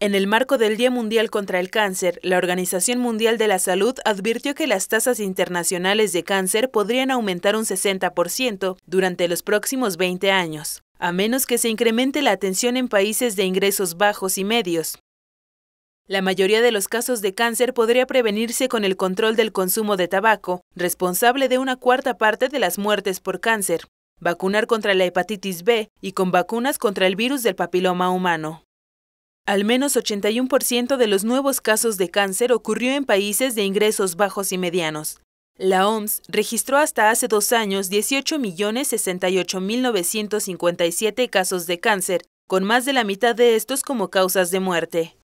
En el marco del Día Mundial contra el Cáncer, la Organización Mundial de la Salud advirtió que las tasas internacionales de cáncer podrían aumentar un 60% durante los próximos 20 años, a menos que se incremente la atención en países de ingresos bajos y medios. La mayoría de los casos de cáncer podría prevenirse con el control del consumo de tabaco, responsable de una cuarta parte de las muertes por cáncer, vacunar contra la hepatitis B y con vacunas contra el virus del papiloma humano. Al menos 81% de los nuevos casos de cáncer ocurrió en países de ingresos bajos y medianos. La OMS registró hasta hace dos años 18.068.957 casos de cáncer, con más de la mitad de estos como causas de muerte.